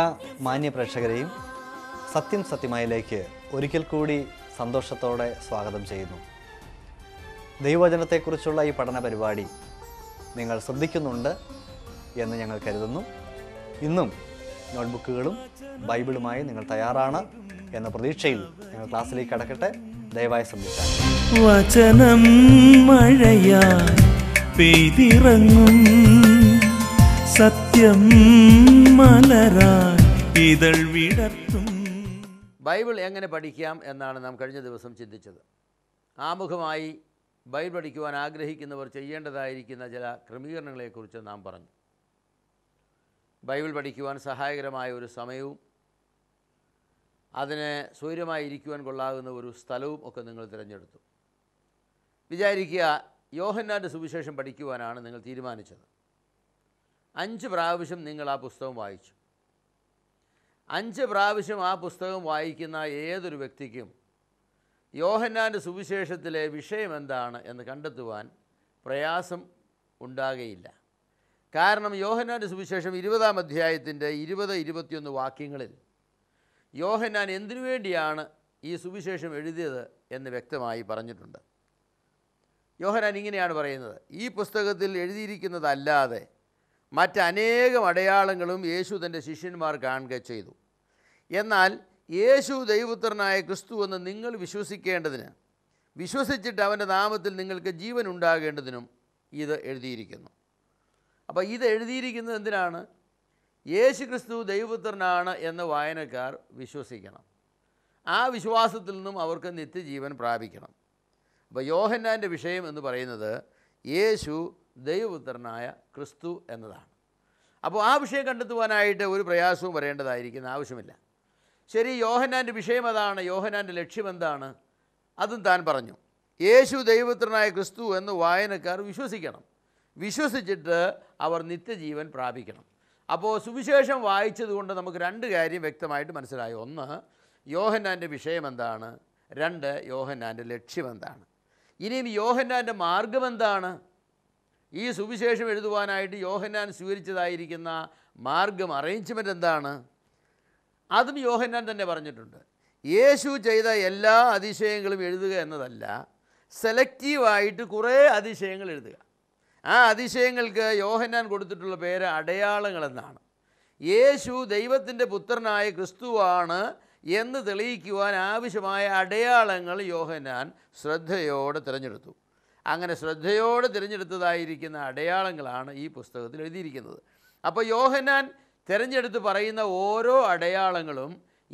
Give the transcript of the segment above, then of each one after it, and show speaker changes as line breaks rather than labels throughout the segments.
എല്ലാ മാന്യ സത്യം സത്യമായിലേക്ക് ഒരിക്കൽ കൂടി സന്തോഷത്തോടെ സ്വാഗതം ചെയ്യുന്നു ദൈവവചനത്തെക്കുറിച്ചുള്ള ഈ പഠന പരിപാടി നിങ്ങൾ ശ്രദ്ധിക്കുന്നുണ്ട് എന്ന് ഞങ്ങൾ കരുതുന്നു ഇന്നും നോട്ട്ബുക്കുകളും ബൈബിളുമായി നിങ്ങൾ തയ്യാറാണ് എന്ന പ്രതീക്ഷയിൽ ഞങ്ങൾ ക്ലാസ്സിലേക്ക് കടക്കട്ടെ ദയവായി ശ്രദ്ധിക്കാം വചനം മഴയാ പെയ്തിറങ്ങും സത്യം ഇതൾ ബൈബിൾ എങ്ങനെ പഠിക്കാം എന്നാണ് നാം കഴിഞ്ഞ ദിവസം ചിന്തിച്ചത് ആമുഖമായി ബൈബിൾ പഠിക്കുവാൻ ആഗ്രഹിക്കുന്നവർ ചെയ്യേണ്ടതായിരിക്കുന്ന ചില ക്രമീകരണങ്ങളെക്കുറിച്ച് നാം പറഞ്ഞു ബൈബിൾ പഠിക്കുവാൻ സഹായകരമായ ഒരു സമയവും അതിന് സൂര്യമായി ഇരിക്കുവാൻ കൊള്ളാകുന്ന ഒരു സ്ഥലവും ഒക്കെ നിങ്ങൾ തിരഞ്ഞെടുത്തു വിചാരിക്കുക യോഹന്നാൻ്റെ സുവിശേഷം പഠിക്കുവാനാണ് നിങ്ങൾ തീരുമാനിച്ചത് അഞ്ച് പ്രാവശ്യം നിങ്ങൾ ആ പുസ്തകം വായിച്ചു അഞ്ച് പ്രാവശ്യം ആ പുസ്തകം വായിക്കുന്ന ഏതൊരു വ്യക്തിക്കും യോഹന്നാൻ്റെ സുവിശേഷത്തിലെ വിഷയം എന്താണ് എന്ന് കണ്ടെത്തുവാൻ പ്രയാസം ഉണ്ടാകുകയില്ല കാരണം യോഹന്നാൻ്റെ സുവിശേഷം ഇരുപതാം അധ്യായത്തിൻ്റെ ഇരുപത് ഇരുപത്തിയൊന്ന് വാക്യങ്ങളിൽ യോഹന്നാൻ എന്തിനു വേണ്ടിയാണ് ഈ സുവിശേഷം എഴുതിയത് എന്ന് വ്യക്തമായി പറഞ്ഞിട്ടുണ്ട് യോഹനാൻ ഇങ്ങനെയാണ് പറയുന്നത് ഈ പുസ്തകത്തിൽ എഴുതിയിരിക്കുന്നതല്ലാതെ മറ്റനേകം അടയാളങ്ങളും യേശു തൻ്റെ ശിഷ്യന്മാർ കാണുക ചെയ്തു എന്നാൽ യേശു ദൈവപുത്രനായ ക്രിസ്തു എന്ന് നിങ്ങൾ വിശ്വസിക്കേണ്ടതിന് വിശ്വസിച്ചിട്ട് അവൻ്റെ നാമത്തിൽ നിങ്ങൾക്ക് ജീവൻ ഉണ്ടാകേണ്ടതിനും ഇത് എഴുതിയിരിക്കുന്നു അപ്പോൾ ഇത് എഴുതിയിരിക്കുന്നത് എന്തിനാണ് യേശു ക്രിസ്തു ദൈവപുത്രനാണ് എന്ന് വായനക്കാർ വിശ്വസിക്കണം ആ വിശ്വാസത്തിൽ നിന്നും അവർക്ക് നിത്യജീവൻ പ്രാപിക്കണം അപ്പോൾ യോഹന്നാൻ്റെ വിഷയം എന്ന് പറയുന്നത് യേശു ദൈവപുത്രനായ ക്രിസ്തു എന്നതാണ് അപ്പോൾ ആ വിഷയം കണ്ടെത്തുവാനായിട്ട് ഒരു പ്രയാസവും വരേണ്ടതായിരിക്കുന്ന ആവശ്യമില്ല ശരി യോഹനാൻ്റെ വിഷയം അതാണ് യോഹനാൻ്റെ ലക്ഷ്യം എന്താണ് അതും താൻ പറഞ്ഞു യേശു ദൈവപുത്രനായ ക്രിസ്തു എന്ന് വായനക്കാർ വിശ്വസിക്കണം വിശ്വസിച്ചിട്ട് അവർ നിത്യജീവൻ പ്രാപിക്കണം അപ്പോൾ സുവിശേഷം വായിച്ചതുകൊണ്ട് നമുക്ക് രണ്ട് കാര്യം വ്യക്തമായിട്ട് മനസ്സിലായി ഒന്ന് യോഹന്നാൻ്റെ വിഷയം എന്താണ് രണ്ട് യോഹന്നാൻ്റെ ലക്ഷ്യം എന്താണ് ഇനിയും യോഹന്നാൻ്റെ മാർഗമെന്താണ് എന്താണ് ഈ സുവിശേഷം എഴുതുവാനായിട്ട് യോഹന്നാൻ സ്വീകരിച്ചതായിരിക്കുന്ന മാർഗം അറേഞ്ച്മെൻ്റ് എന്താണ് അതും യോഹന്നാൻ തന്നെ പറഞ്ഞിട്ടുണ്ട് യേശു ചെയ്ത എല്ലാ അതിശയങ്ങളും എഴുതുക എന്നതല്ല സെലക്റ്റീവായിട്ട് കുറേ അതിശയങ്ങൾ എഴുതുക ആ അതിശയങ്ങൾക്ക് യോഹന്നാൻ കൊടുത്തിട്ടുള്ള പേര് അടയാളങ്ങളെന്നാണ് യേശു ദൈവത്തിൻ്റെ പുത്രനായ ക്രിസ്തുവാണ് എന്ന് തെളിയിക്കുവാൻ ആവശ്യമായ അടയാളങ്ങൾ യോഹന്നാൻ ശ്രദ്ധയോടെ തിരഞ്ഞെടുത്തു അങ്ങനെ ശ്രദ്ധയോടെ തിരഞ്ഞെടുത്തതായിരിക്കുന്ന അടയാളങ്ങളാണ് ഈ പുസ്തകത്തിൽ എഴുതിയിരിക്കുന്നത് അപ്പോൾ യോഹനാൻ തിരഞ്ഞെടുത്ത് പറയുന്ന ഓരോ അടയാളങ്ങളും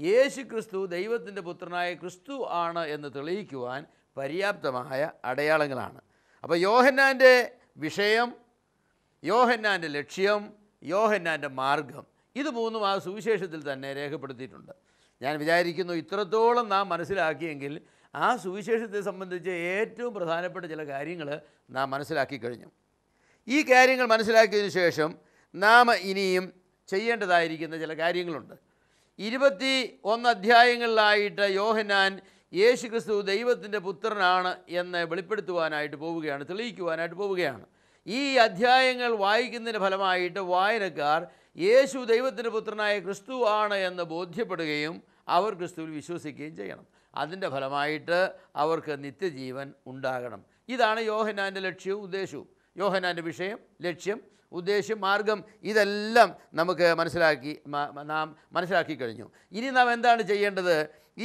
യേശു ക്രിസ്തു ദൈവത്തിൻ്റെ പുത്രനായ ക്രിസ്തു ആണ് എന്ന് തെളിയിക്കുവാൻ പര്യാപ്തമായ അടയാളങ്ങളാണ് അപ്പോൾ യോഹന്നാൻ്റെ വിഷയം യോഹന്നാൻ്റെ ലക്ഷ്യം യോഹന്നാൻ്റെ മാർഗം ഇത് മൂന്നും ആ സുവിശേഷത്തിൽ തന്നെ രേഖപ്പെടുത്തിയിട്ടുണ്ട് ഞാൻ വിചാരിക്കുന്നു ഇത്രത്തോളം നാം മനസ്സിലാക്കിയെങ്കിൽ ആ സുവിശേഷത്തെ സംബന്ധിച്ച് ഏറ്റവും പ്രധാനപ്പെട്ട ചില കാര്യങ്ങൾ നാം മനസ്സിലാക്കി കഴിഞ്ഞു ഈ കാര്യങ്ങൾ മനസ്സിലാക്കിയതിനു ശേഷം നാം ഇനിയും ചെയ്യേണ്ടതായിരിക്കുന്ന ചില കാര്യങ്ങളുണ്ട് ഇരുപത്തി ഒന്ന് അധ്യായങ്ങളിലായിട്ട് യോഹനാൻ യേശു ക്രിസ്തു ദൈവത്തിൻ്റെ പുത്രനാണ് എന്ന് വെളിപ്പെടുത്തുവാനായിട്ട് പോവുകയാണ് തെളിയിക്കുവാനായിട്ട് പോവുകയാണ് ഈ അധ്യായങ്ങൾ വായിക്കുന്നതിൻ്റെ ഫലമായിട്ട് വായനക്കാർ യേശു ദൈവത്തിൻ്റെ പുത്രനായ ക്രിസ്തു ആണ് എന്ന് ബോധ്യപ്പെടുകയും അവർ ക്രിസ്തുവിൽ വിശ്വസിക്കുകയും ചെയ്യണം അതിൻ്റെ ഫലമായിട്ട് അവർക്ക് നിത്യജീവൻ ഉണ്ടാകണം ഇതാണ് യോഹനാൻ്റെ ലക്ഷ്യവും ഉദ്ദേശവും യോഹനാൻ്റെ വിഷയം ലക്ഷ്യം ഉദ്ദേശ്യം മാർഗം ഇതെല്ലാം നമുക്ക് മനസ്സിലാക്കി നാം മനസ്സിലാക്കി കഴിഞ്ഞു ഇനി നാം എന്താണ് ചെയ്യേണ്ടത്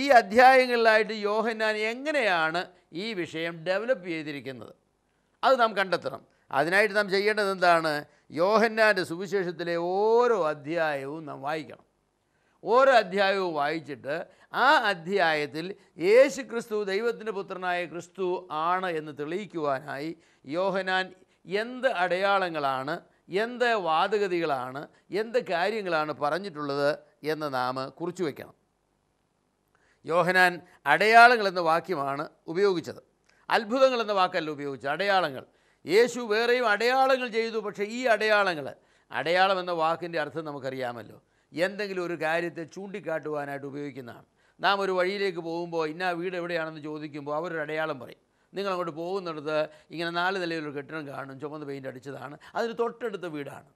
ഈ അധ്യായങ്ങളിലായിട്ട് യോഹന്നാൻ എങ്ങനെയാണ് ഈ വിഷയം ഡെവലപ്പ് ചെയ്തിരിക്കുന്നത് അത് നാം കണ്ടെത്തണം അതിനായിട്ട് നാം ചെയ്യേണ്ടത് എന്താണ് യോഹന്നാൻ്റെ സുവിശേഷത്തിലെ ഓരോ അധ്യായവും നാം വായിക്കണം ഓരോ അധ്യായവും വായിച്ചിട്ട് ആ അധ്യായത്തിൽ യേശു ക്രിസ്തു ദൈവത്തിൻ്റെ പുത്രനായ ക്രിസ്തു ആണ് എന്ന് തെളിയിക്കുവാനായി യോഹനാൻ എന്ത് അടയാളങ്ങളാണ് എന്ത് വാദഗതികളാണ് എന്ത് കാര്യങ്ങളാണ് പറഞ്ഞിട്ടുള്ളത് എന്ന് നാം കുറിച്ചു വയ്ക്കണം യോഹനാൻ അടയാളങ്ങൾ എന്ന വാക്യമാണ് ഉപയോഗിച്ചത് അത്ഭുതങ്ങൾ എന്ന വാക്കല്ല ഉപയോഗിച്ചത് അടയാളങ്ങൾ യേശു വേറെയും അടയാളങ്ങൾ ചെയ്തു പക്ഷേ ഈ അടയാളങ്ങൾ അടയാളം എന്ന വാക്കിൻ്റെ അർത്ഥം നമുക്കറിയാമല്ലോ എന്തെങ്കിലും ഒരു കാര്യത്തെ ചൂണ്ടിക്കാട്ടുവാനായിട്ട് ഉപയോഗിക്കുന്നതാണ് നാം ഒരു വഴിയിലേക്ക് പോകുമ്പോൾ ഇന്ന വീട് എവിടെയാണെന്ന് ചോദിക്കുമ്പോൾ അവരൊരു അടയാളം പറയും നിങ്ങൾ അങ്ങോട്ട് പോകുന്നിടത്ത് ഇങ്ങനെ നാല് നിലയിലൊരു കെട്ടിടം കാണും ചുമന്ന് പെയിൻ്റ് അടിച്ചതാണ് അതിന് തൊട്ടടുത്ത വീടാണ്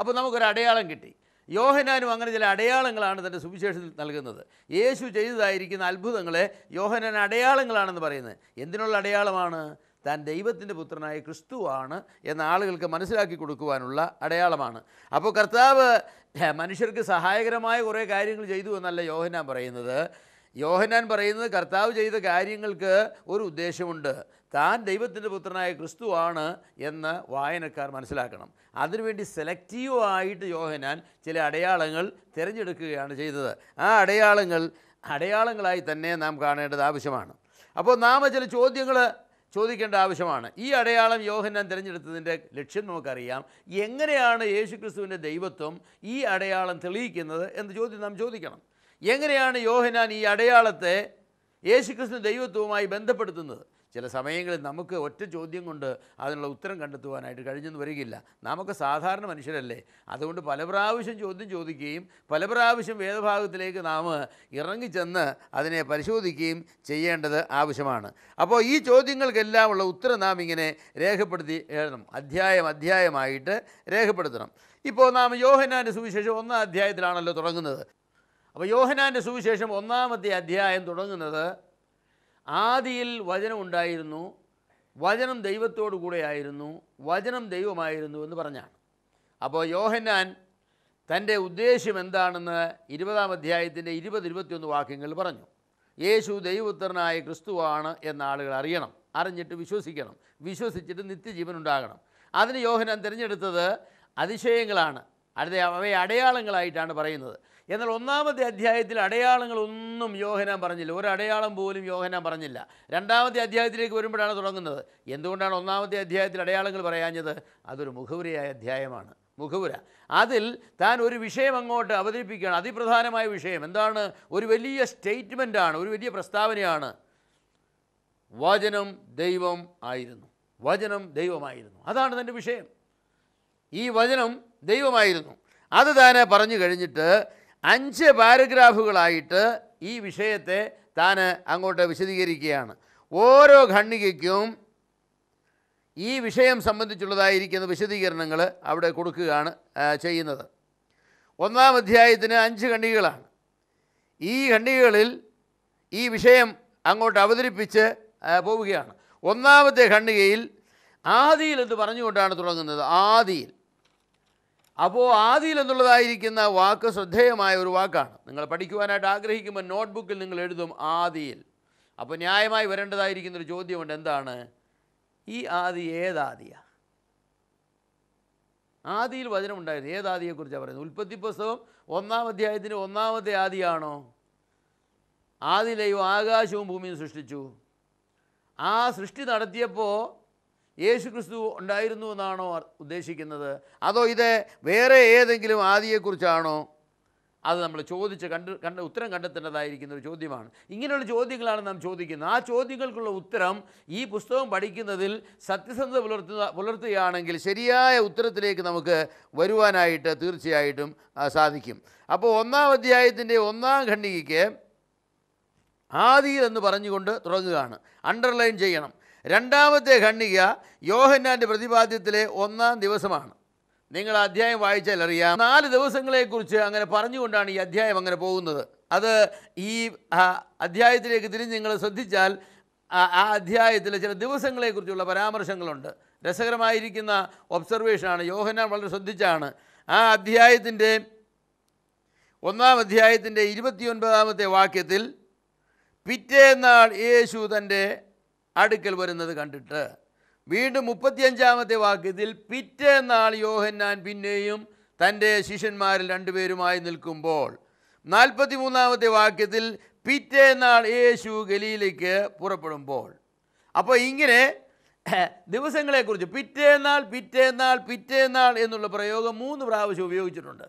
അപ്പോൾ നമുക്കൊരു അടയാളം കിട്ടി യോഹനാനും അങ്ങനെ ചില അടയാളങ്ങളാണ് തൻ്റെ സുവിശേഷത്തിൽ നൽകുന്നത് യേശു ചെയ്തതായിരിക്കുന്ന അത്ഭുതങ്ങളെ യോഹനാൻ അടയാളങ്ങളാണെന്ന് പറയുന്നത് എന്തിനുള്ള അടയാളമാണ് താൻ ദൈവത്തിൻ്റെ പുത്രനായ ക്രിസ്തുവാണ് എന്ന ആളുകൾക്ക് മനസ്സിലാക്കി കൊടുക്കുവാനുള്ള അടയാളമാണ് അപ്പോൾ കർത്താവ് മനുഷ്യർക്ക് സഹായകരമായ കുറേ കാര്യങ്ങൾ ചെയ്തു എന്നല്ല യോഹനാൻ പറയുന്നത് യോഹനാൻ പറയുന്നത് കർത്താവ് ചെയ്ത കാര്യങ്ങൾക്ക് ഒരു ഉദ്ദേശമുണ്ട് താൻ ദൈവത്തിൻ്റെ പുത്രനായ ക്രിസ്തുവാണ് എന്ന് വായനക്കാർ മനസ്സിലാക്കണം അതിനുവേണ്ടി സെലക്റ്റീവായിട്ട് യോഹനാൻ ചില അടയാളങ്ങൾ തിരഞ്ഞെടുക്കുകയാണ് ചെയ്തത് ആ അടയാളങ്ങൾ അടയാളങ്ങളായി തന്നെ നാം കാണേണ്ടത് ആവശ്യമാണ് അപ്പോൾ നാം ചില ചോദ്യങ്ങൾ ചോദിക്കേണ്ട ആവശ്യമാണ് ഈ അടയാളം യോഹന്നാൻ തിരഞ്ഞെടുത്തതിൻ്റെ ലക്ഷ്യം നമുക്കറിയാം എങ്ങനെയാണ് യേശുക്രിസ്തുവിൻ്റെ ദൈവത്വം ഈ അടയാളം തെളിയിക്കുന്നത് എന്ന ചോദ്യം നാം ചോദിക്കണം എങ്ങനെയാണ് യോഹനാൻ ഈ അടയാളത്തെ യേശുക്രിസ്തു ദൈവത്വവുമായി ബന്ധപ്പെടുത്തുന്നത് ചില സമയങ്ങളിൽ നമുക്ക് ഒറ്റ ചോദ്യം കൊണ്ട് അതിനുള്ള ഉത്തരം കണ്ടെത്തുവാനായിട്ട് കഴിഞ്ഞെന്ന് വരികയില്ല നമുക്ക് സാധാരണ മനുഷ്യരല്ലേ അതുകൊണ്ട് പല പ്രാവശ്യം ചോദ്യം ചോദിക്കുകയും പല പ്രാവശ്യം വേദഭാഗത്തിലേക്ക് നാം ഇറങ്ങിച്ചെന്ന് അതിനെ പരിശോധിക്കുകയും ചെയ്യേണ്ടത് ആവശ്യമാണ് അപ്പോൾ ഈ ചോദ്യങ്ങൾക്കെല്ലാം ഉള്ള ഉത്തരം നാം ഇങ്ങനെ രേഖപ്പെടുത്തി എഴുതണം അധ്യായം അധ്യായമായിട്ട് രേഖപ്പെടുത്തണം ഇപ്പോൾ നാം യോഹനാൻ്റെ സുവിശേഷം ഒന്നാം അധ്യായത്തിലാണല്ലോ തുടങ്ങുന്നത് അപ്പോൾ യോഹനാൻ്റെ സുവിശേഷം ഒന്നാമത്തെ അധ്യായം തുടങ്ങുന്നത് ആദിയിൽ വചനം ഉണ്ടായിരുന്നു വചനം ദൈവത്തോടു കൂടെയായിരുന്നു വചനം ദൈവമായിരുന്നു എന്ന് പറഞ്ഞാണ് അപ്പോൾ യോഹന്നാൻ തൻ്റെ ഉദ്ദേശ്യം എന്താണെന്ന് ഇരുപതാം അധ്യായത്തിൻ്റെ ഇരുപത് ഇരുപത്തിയൊന്ന് വാക്യങ്ങൾ പറഞ്ഞു യേശു ദൈവപുത്രനായ ക്രിസ്തുവാണ് എന്ന ആളുകൾ അറിയണം അറിഞ്ഞിട്ട് വിശ്വസിക്കണം വിശ്വസിച്ചിട്ട് നിത്യജീവൻ ഉണ്ടാകണം അതിന് യോഹനാൻ തിരഞ്ഞെടുത്തത് അതിശയങ്ങളാണ് അടുത്ത അവയെ അടയാളങ്ങളായിട്ടാണ് പറയുന്നത് എന്നാൽ ഒന്നാമത്തെ അധ്യായത്തിൽ അടയാളങ്ങളൊന്നും യോഹനാൻ പറഞ്ഞില്ല ഒരു അടയാളം പോലും യോഹനാൻ പറഞ്ഞില്ല രണ്ടാമത്തെ അധ്യായത്തിലേക്ക് വരുമ്പോഴാണ് തുടങ്ങുന്നത് എന്തുകൊണ്ടാണ് ഒന്നാമത്തെ അധ്യായത്തിൽ അടയാളങ്ങൾ പറയാഞ്ഞത് അതൊരു മുഖപുരയായ അധ്യായമാണ് മുഖപുര അതിൽ താൻ ഒരു വിഷയം അങ്ങോട്ട് അവതരിപ്പിക്കുകയാണ് അതിപ്രധാനമായ വിഷയം എന്താണ് ഒരു വലിയ സ്റ്റേറ്റ്മെൻറ്റാണ് ഒരു വലിയ പ്രസ്താവനയാണ് വചനം ദൈവം ആയിരുന്നു വചനം ദൈവമായിരുന്നു അതാണ് തൻ്റെ വിഷയം ഈ വചനം ദൈവമായിരുന്നു അത് താനെ പറഞ്ഞു കഴിഞ്ഞിട്ട് അഞ്ച് പാരഗ്രാഫുകളായിട്ട് ഈ വിഷയത്തെ താൻ അങ്ങോട്ട് വിശദീകരിക്കുകയാണ് ഓരോ ഖണ്ഡികയ്ക്കും ഈ വിഷയം സംബന്ധിച്ചുള്ളതായിരിക്കുന്ന വിശദീകരണങ്ങൾ അവിടെ കൊടുക്കുകയാണ് ചെയ്യുന്നത് ഒന്നാം അധ്യായത്തിന് അഞ്ച് ഖണ്ഡികകളാണ് ഈ ഖണ്ഡികകളിൽ ഈ വിഷയം അങ്ങോട്ട് അവതരിപ്പിച്ച് പോവുകയാണ് ഒന്നാമത്തെ ഖണ്ഡികയിൽ ആദിയിൽ എന്ന് പറഞ്ഞുകൊണ്ടാണ് തുടങ്ങുന്നത് ആദിയിൽ അപ്പോൾ ആദിയിൽ എന്നുള്ളതായിരിക്കുന്ന വാക്ക് ശ്രദ്ധേയമായ ഒരു വാക്കാണ് നിങ്ങൾ പഠിക്കുവാനായിട്ട് ആഗ്രഹിക്കുമ്പോൾ നോട്ട്ബുക്കിൽ നിങ്ങൾ എഴുതും ആദിയിൽ അപ്പോൾ ന്യായമായി ഒരു ചോദ്യമുണ്ട് എന്താണ് ഈ ആദി ഏതാദിയാണ് ആദിയിൽ വചനം ഉണ്ടായിരുന്നു ഏതാദിയെക്കുറിച്ചാണ് പറയുന്നത് ഉൽപ്പത്തി പുസ്തകം ഒന്നാം അധ്യായത്തിന് ഒന്നാമത്തെ ആദിയാണോ ആദിലെയോ ആകാശവും ഭൂമിയും സൃഷ്ടിച്ചു ആ സൃഷ്ടി നടത്തിയപ്പോൾ യേശു ക്രിസ്തു ഉണ്ടായിരുന്നു എന്നാണോ ഉദ്ദേശിക്കുന്നത് അതോ ഇത് വേറെ ഏതെങ്കിലും ആദിയെക്കുറിച്ചാണോ അത് നമ്മൾ ചോദിച്ച് കണ്ട് കണ്ട് ഉത്തരം കണ്ടെത്തേണ്ടതായിരിക്കുന്ന ഒരു ചോദ്യമാണ് ഇങ്ങനെയുള്ള ചോദ്യങ്ങളാണ് നാം ചോദിക്കുന്നത് ആ ചോദ്യങ്ങൾക്കുള്ള ഉത്തരം ഈ പുസ്തകം പഠിക്കുന്നതിൽ സത്യസന്ധത പുലർത്തുക പുലർത്തുകയാണെങ്കിൽ ശരിയായ ഉത്തരത്തിലേക്ക് നമുക്ക് വരുവാനായിട്ട് തീർച്ചയായിട്ടും സാധിക്കും അപ്പോൾ ഒന്നാം അധ്യായത്തിൻ്റെ ഒന്നാം ഖണ്ഡികയ്ക്ക് ആദിയിൽ എന്ന് പറഞ്ഞുകൊണ്ട് തുടങ്ങുകയാണ് അണ്ടർലൈൻ ചെയ്യണം രണ്ടാമത്തെ ഖണ്ണിക യോഹന്നാൻ്റെ പ്രതിപാദ്യത്തിലെ ഒന്നാം ദിവസമാണ് നിങ്ങൾ അധ്യായം വായിച്ചാൽ അറിയാം നാല് ദിവസങ്ങളെക്കുറിച്ച് അങ്ങനെ പറഞ്ഞുകൊണ്ടാണ് ഈ അധ്യായം അങ്ങനെ പോകുന്നത് അത് ഈ അധ്യായത്തിലേക്ക് തിരിഞ്ഞ് നിങ്ങൾ ശ്രദ്ധിച്ചാൽ ആ അധ്യായത്തിലെ ചില ദിവസങ്ങളെക്കുറിച്ചുള്ള പരാമർശങ്ങളുണ്ട് രസകരമായിരിക്കുന്ന ഒബ്സർവേഷനാണ് യോഹന്നാൻ വളരെ ശ്രദ്ധിച്ചാണ് ആ അധ്യായത്തിൻ്റെ ഒന്നാം അധ്യായത്തിൻ്റെ ഇരുപത്തിയൊൻപതാമത്തെ വാക്യത്തിൽ പിറ്റേന്നാൾ യേശു തൻ്റെ അടുക്കൽ വരുന്നത് കണ്ടിട്ട് വീണ്ടും മുപ്പത്തിയഞ്ചാമത്തെ വാക്യത്തിൽ പിറ്റേ നാൾ യോഹന്നാൻ പിന്നെയും തൻ്റെ ശിഷ്യന്മാരിൽ രണ്ടുപേരുമായി നിൽക്കുമ്പോൾ നാൽപ്പത്തി മൂന്നാമത്തെ വാക്യത്തിൽ പിറ്റേ നാൾ യേശു ഗലിയിലേക്ക് പുറപ്പെടുമ്പോൾ അപ്പോൾ ഇങ്ങനെ ദിവസങ്ങളെക്കുറിച്ച് പിറ്റേന്നാൾ പിറ്റേന്നാൾ പിറ്റേന്നാൾ എന്നുള്ള പ്രയോഗം മൂന്ന് പ്രാവശ്യം ഉപയോഗിച്ചിട്ടുണ്ട്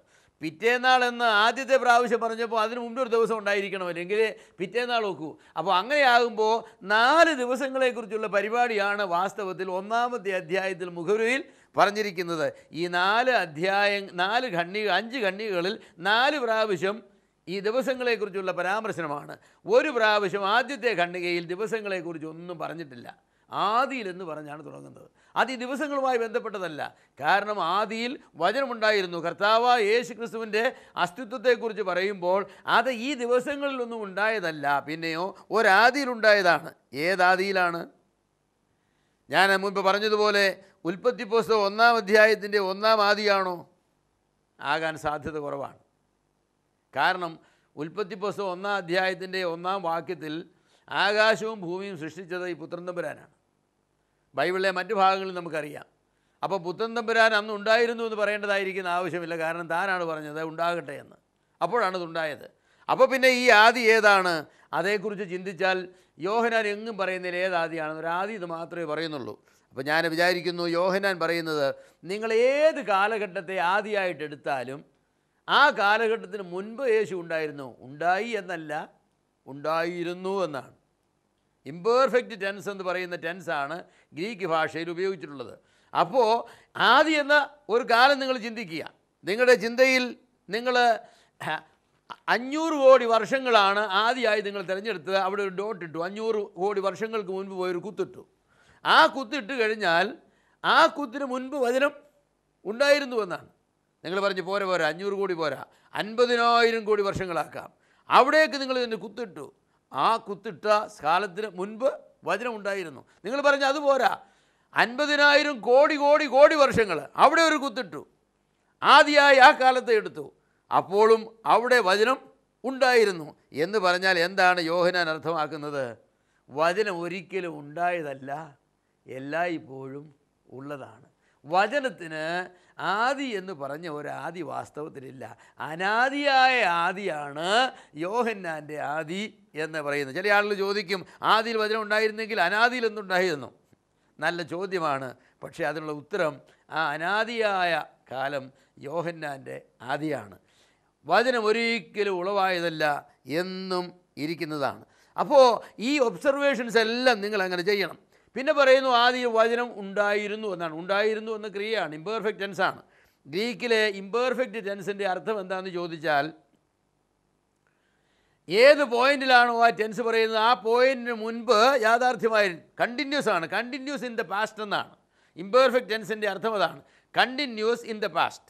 എന്ന് ആദ്യത്തെ പ്രാവശ്യം പറഞ്ഞപ്പോൾ അതിന് മുമ്പൊരു ദിവസം ഉണ്ടായിരിക്കണം അല്ലെങ്കിൽ പിറ്റേന്നാൾ നോക്കൂ അപ്പോൾ അങ്ങനെയാകുമ്പോൾ നാല് ദിവസങ്ങളെക്കുറിച്ചുള്ള പരിപാടിയാണ് വാസ്തവത്തിൽ ഒന്നാമത്തെ അധ്യായത്തിൽ മുഖരുവിൽ പറഞ്ഞിരിക്കുന്നത് ഈ നാല് അധ്യായം നാല് ഖണ്ണിക അഞ്ച് ഖണ്ണികകളിൽ നാല് പ്രാവശ്യം ഈ ദിവസങ്ങളെക്കുറിച്ചുള്ള പരാമർശനമാണ് ഒരു പ്രാവശ്യം ആദ്യത്തെ ഖണ്ണികയിൽ ദിവസങ്ങളെക്കുറിച്ച് ഒന്നും പറഞ്ഞിട്ടില്ല ആദിയിലെന്ന് പറഞ്ഞാണ് തുടങ്ങുന്നത് അത് ഈ ദിവസങ്ങളുമായി ബന്ധപ്പെട്ടതല്ല കാരണം ആദിയിൽ വചനമുണ്ടായിരുന്നു കർത്താവ് യേശു ക്രിസ്തുവിൻ്റെ അസ്തിത്വത്തെക്കുറിച്ച് പറയുമ്പോൾ അത് ഈ ദിവസങ്ങളിലൊന്നും ഉണ്ടായതല്ല പിന്നെയോ ഒരാദിയിലുണ്ടായതാണ് ഏതാദിയിലാണ് ഞാൻ മുൻപ് പറഞ്ഞതുപോലെ ഉൽപ്പത്തി പുസ്തകം ഒന്നാം അധ്യായത്തിൻ്റെ ഒന്നാം ആദിയാണോ ആകാൻ സാധ്യത കുറവാണ് കാരണം ഉൽപ്പത്തി പുസ്തകം ഒന്നാം അധ്യായത്തിൻ്റെ ഒന്നാം വാക്യത്തിൽ ആകാശവും ഭൂമിയും സൃഷ്ടിച്ചത് ഈ പുത്രൻ തമ്പുരാനാണ് ബൈബിളിലെ മറ്റു ഭാഗങ്ങളിൽ നമുക്കറിയാം അപ്പോൾ പുത്തൻ തമ്പുരാൻ അന്ന് ഉണ്ടായിരുന്നു എന്ന് പറയേണ്ടതായിരിക്കുന്ന ആവശ്യമില്ല കാരണം താനാണ് പറഞ്ഞത് ഉണ്ടാകട്ടെ എന്ന് അപ്പോഴാണ് ഇതുണ്ടായത് അപ്പോൾ പിന്നെ ഈ ആദി ഏതാണ് അതേക്കുറിച്ച് ചിന്തിച്ചാൽ യോഹനാൻ എങ്ങും പറയുന്നതിൽ ഏതാദിയാണ് ഒരു ആദി ഇത് മാത്രമേ പറയുന്നുള്ളൂ അപ്പോൾ ഞാൻ വിചാരിക്കുന്നു യോഹനാൻ പറയുന്നത് നിങ്ങൾ ഏത് കാലഘട്ടത്തെ ആദിയായിട്ട് എടുത്താലും ആ കാലഘട്ടത്തിന് മുൻപ് യേശു ഉണ്ടായിരുന്നു ഉണ്ടായി എന്നല്ല ഉണ്ടായിരുന്നു എന്നാണ് ഇമ്പെർഫെക്റ്റ് ടെൻസ് എന്ന് പറയുന്ന ടെൻസാണ് ഗ്രീക്ക് ഭാഷയിൽ ഉപയോഗിച്ചിട്ടുള്ളത് അപ്പോൾ ആദ്യം എന്ന ഒരു കാലം നിങ്ങൾ ചിന്തിക്കുക നിങ്ങളുടെ ചിന്തയിൽ നിങ്ങൾ അഞ്ഞൂറ് കോടി വർഷങ്ങളാണ് ആദ്യമായി നിങ്ങൾ തിരഞ്ഞെടുത്തത് അവിടെ ഒരു ഡോട്ട് ഇട്ടു അഞ്ഞൂറ് കോടി വർഷങ്ങൾക്ക് മുൻപ് പോയൊരു കുത്തിട്ടു ആ കുത്തിട്ട് കഴിഞ്ഞാൽ ആ കുത്തിന് മുൻപ് വചനം ഉണ്ടായിരുന്നു എന്നാണ് നിങ്ങൾ പറഞ്ഞു പോരാ പോരാ അഞ്ഞൂറ് കോടി പോരാ അൻപതിനായിരം കോടി വർഷങ്ങളാക്കാം അവിടേക്ക് നിങ്ങൾ ഇതിന് കുത്തിട്ടു ആ കുത്തിട്ട കാലത്തിന് മുൻപ് വചനം ഉണ്ടായിരുന്നു നിങ്ങൾ പറഞ്ഞ അതുപോരാ അൻപതിനായിരം കോടി കോടി കോടി വർഷങ്ങൾ അവിടെ ഒരു കുത്തിട്ടു ആദ്യമായി ആ കാലത്തെ എടുത്തു അപ്പോഴും അവിടെ വചനം ഉണ്ടായിരുന്നു എന്ന് പറഞ്ഞാൽ എന്താണ് യോഹനാൻ അർത്ഥമാക്കുന്നത് വചനം ഒരിക്കലും ഉണ്ടായതല്ല എല്ലായ്പ്പോഴും ഉള്ളതാണ് വചനത്തിന് ആദി എന്ന് പറഞ്ഞ ഒരു ആദി വാസ്തവത്തിലില്ല അനാദിയായ ആദിയാണ് യോഹന്നാൻ്റെ ആദി എന്ന് പറയുന്നത് ചില ആളുകൾ ചോദിക്കും ആദിയിൽ വചനം ഉണ്ടായിരുന്നെങ്കിൽ അനാദിയിൽ എന്തുണ്ടായിരുന്നു നല്ല ചോദ്യമാണ് പക്ഷേ അതിനുള്ള ഉത്തരം ആ അനാദിയായ കാലം യോഹന്നാൻ്റെ ആദിയാണ് വചനം ഒരിക്കലും ഉളവായതല്ല എന്നും ഇരിക്കുന്നതാണ് അപ്പോൾ ഈ ഒബ്സർവേഷൻസ് എല്ലാം നിങ്ങൾ അങ്ങനെ ചെയ്യണം പിന്നെ പറയുന്നു ആദ്യ വചനം ഉണ്ടായിരുന്നു എന്നാണ് ഉണ്ടായിരുന്നു എന്ന ക്രിയയാണ് ഇമ്പെർഫെക്റ്റ് ടെൻസാണ് ഗ്രീക്കിലെ ഇമ്പേർഫെക്റ്റ് ടെൻസിൻ്റെ അർത്ഥം എന്താണെന്ന് ചോദിച്ചാൽ ഏത് പോയിന്റിലാണോ ആ ടെൻസ് പറയുന്നത് ആ പോയിന്റിന് മുൻപ് യാഥാർത്ഥ്യമായി കണ്ടിന്യൂസ് ആണ് കണ്ടിന്യൂസ് ഇൻ ദ പാസ്റ്റ് എന്നാണ് ഇമ്പേർഫെക്റ്റ് ടെൻസിൻ്റെ അർത്ഥം അതാണ് continuous in the past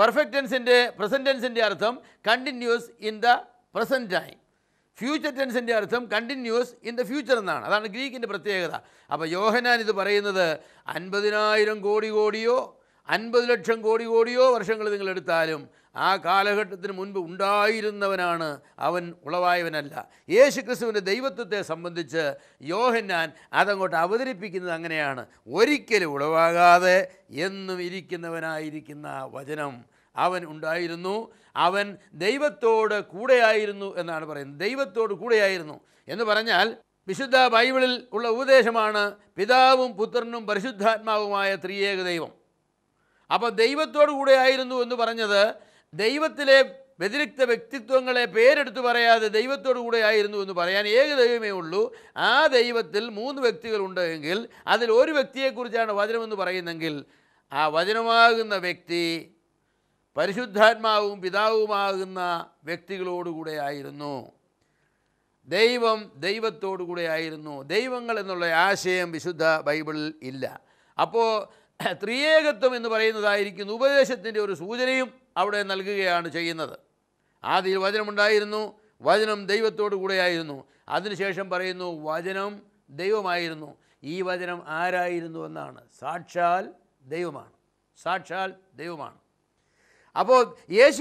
perfect ടെൻസിൻ്റെ പ്രസൻറ്റ് ടെൻസിൻ്റെ അർത്ഥം continuous in the present time future ടെൻസിൻ്റെ അർത്ഥം കണ്ടിന്യൂസ് ഇൻ ദ ഫ്യൂച്ചർ എന്നാണ് അതാണ് ഗ്രീക്കിൻ്റെ പ്രത്യേകത അപ്പോൾ യോഹനാൻ ഇത് പറയുന്നത് അൻപതിനായിരം കോടി കോടിയോ അൻപത് ലക്ഷം കോടി കോടിയോ വർഷങ്ങൾ നിങ്ങൾ എടുത്താലും ആ കാലഘട്ടത്തിന് മുൻപ് ഉണ്ടായിരുന്നവനാണ് അവൻ ഉളവായവനല്ല യേശു ക്രിസ്തുവിൻ്റെ ദൈവത്വത്തെ സംബന്ധിച്ച് യോഹന്നാൻ അതങ്ങോട്ട് അവതരിപ്പിക്കുന്നത് അങ്ങനെയാണ് ഒരിക്കലും ഉളവാകാതെ എന്നും ഇരിക്കുന്നവനായിരിക്കുന്ന വചനം അവൻ ഉണ്ടായിരുന്നു അവൻ ദൈവത്തോട് കൂടെയായിരുന്നു എന്നാണ് പറയുന്നത് ദൈവത്തോട് കൂടെയായിരുന്നു എന്ന് പറഞ്ഞാൽ വിശുദ്ധ ബൈബിളിൽ ഉള്ള ഉപദേശമാണ് പിതാവും പുത്രനും പരിശുദ്ധാത്മാവുമായ ത്രിയേക ദൈവം അപ്പോൾ ദൈവത്തോടു കൂടെ ആയിരുന്നു എന്ന് പറഞ്ഞത് ദൈവത്തിലെ വ്യതിരിക്ത വ്യക്തിത്വങ്ങളെ പേരെടുത്ത് പറയാതെ ദൈവത്തോടു കൂടെ ആയിരുന്നു എന്ന് പറയാൻ ഏക ദൈവമേ ഉള്ളൂ ആ ദൈവത്തിൽ മൂന്ന് വ്യക്തികളുണ്ട് എങ്കിൽ അതിൽ ഒരു വ്യക്തിയെക്കുറിച്ചാണ് വചനമെന്ന് പറയുന്നെങ്കിൽ ആ വചനമാകുന്ന വ്യക്തി പരിശുദ്ധാത്മാവും പിതാവുമാകുന്ന വ്യക്തികളോടുകൂടെ ആയിരുന്നു ദൈവം ദൈവത്തോടുകൂടെ ആയിരുന്നു ദൈവങ്ങൾ എന്നുള്ള ആശയം വിശുദ്ധ ബൈബിളിൽ ഇല്ല അപ്പോൾ ത്രിയേകത്വം എന്ന് പറയുന്നതായിരിക്കുന്നു ഉപദേശത്തിൻ്റെ ഒരു സൂചനയും അവിടെ നൽകുകയാണ് ചെയ്യുന്നത് ആദ്യ വചനമുണ്ടായിരുന്നു വചനം ദൈവത്തോടു ആയിരുന്നു അതിനുശേഷം പറയുന്നു വചനം ദൈവമായിരുന്നു ഈ വചനം ആരായിരുന്നു എന്നാണ് സാക്ഷാൽ ദൈവമാണ് സാക്ഷാൽ ദൈവമാണ് അപ്പോൾ